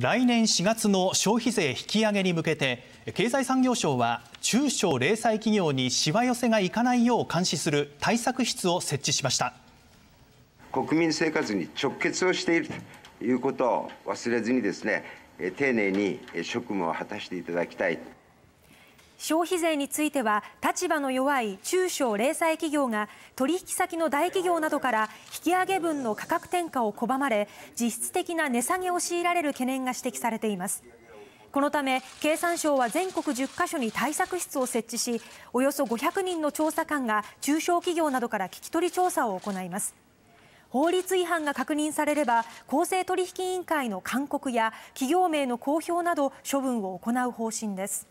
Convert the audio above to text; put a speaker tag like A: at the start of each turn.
A: 来年4月の消費税引き上げに向けて経済産業省は中小零細企業にしわ寄せがいかないよう監視する対策室を設置しました
B: 国民生活に直結をしているということを忘れずにですね丁寧に職務を果たしていただきたい。
C: 消
D: 費税については立場の弱い中小零細企業が取引先の大企業などから引き上げ分の価格転嫁を拒まれ実質的な値下げを強いられる懸念が指摘されていますこのため経産省は全国10カ所に対策室を設置しおよそ500人の調査官が中小企業などから聞き取り調査を行います法律違反が確認されれば公正取引委員会の勧告や企業名の公表など処分を行う方針です